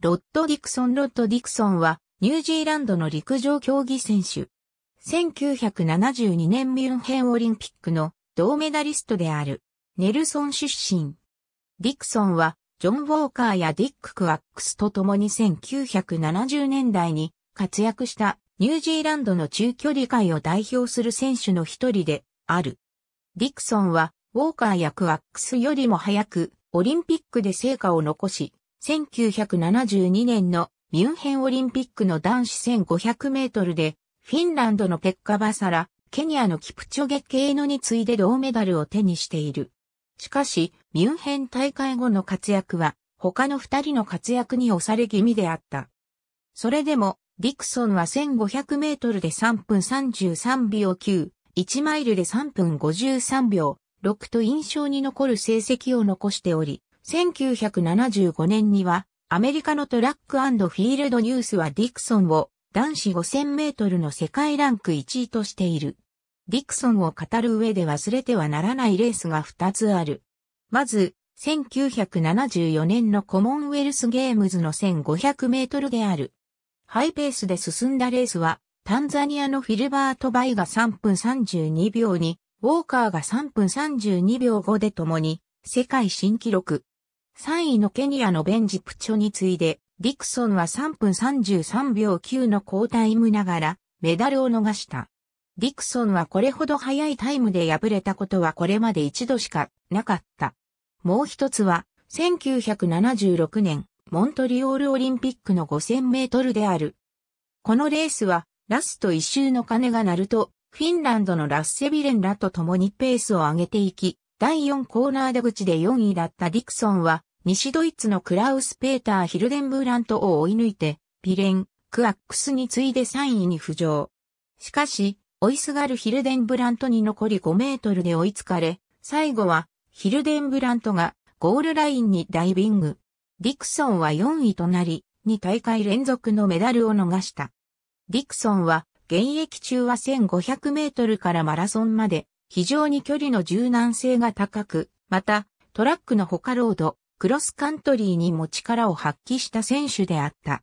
ロッド・ディクソン・ロッド・ディクソンは、ニュージーランドの陸上競技選手。1972年ミュンヘンオリンピックの銅メダリストである、ネルソン出身。ディクソンは、ジョン・ウォーカーやディック・クワックスと共に1970年代に活躍したニュージーランドの中距離界を代表する選手の一人である。ディクソンは、ウォーカーやクワックスよりも早く、オリンピックで成果を残し、1972年のミュンヘンオリンピックの男子1500メートルで、フィンランドのペッカバサラ、ケニアのキプチョゲ系のに次いで銅メダルを手にしている。しかし、ミュンヘン大会後の活躍は、他の二人の活躍に押され気味であった。それでも、ディクソンは1500メートルで3分33秒9、1マイルで3分53秒6と印象に残る成績を残しており、1975年には、アメリカのトラックフィールドニュースはディクソンを男子5000メートルの世界ランク1位としている。ディクソンを語る上で忘れてはならないレースが2つある。まず、1974年のコモンウェルスゲームズの1500メートルである。ハイペースで進んだレースは、タンザニアのフィルバート・バイが3分32秒に、ウォーカーが3分32秒5で共に、世界新記録。3位のケニアのベンジプチョに次いで、ディクソンは3分33秒9の好タイムながら、メダルを逃した。ディクソンはこれほど早いタイムで敗れたことはこれまで一度しかなかった。もう一つは、1976年、モントリオールオリンピックの5000メートルである。このレースは、ラスト一周の鐘が鳴ると、フィンランドのラッセビレンらと共にペースを上げていき、第4コーナー出口で4位だったディクソンは、西ドイツのクラウス・ペーター・ヒルデンブーラントを追い抜いて、ピレン、クアックスに次いで3位に浮上。しかし、追いすがるヒルデンブラントに残り5メートルで追いつかれ、最後はヒルデンブラントがゴールラインにダイビング。ディクソンは4位となり、2大会連続のメダルを逃した。ディクソンは現役中は1500メートルからマラソンまで非常に距離の柔軟性が高く、またトラックの他ロード、クロスカントリーにも力を発揮した選手であった。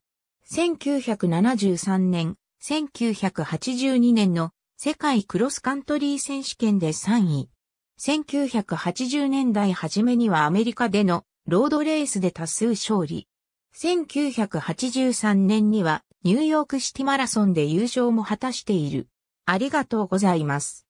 1973年、1982年の世界クロスカントリー選手権で3位。1980年代初めにはアメリカでのロードレースで多数勝利。1983年にはニューヨークシティマラソンで優勝も果たしている。ありがとうございます。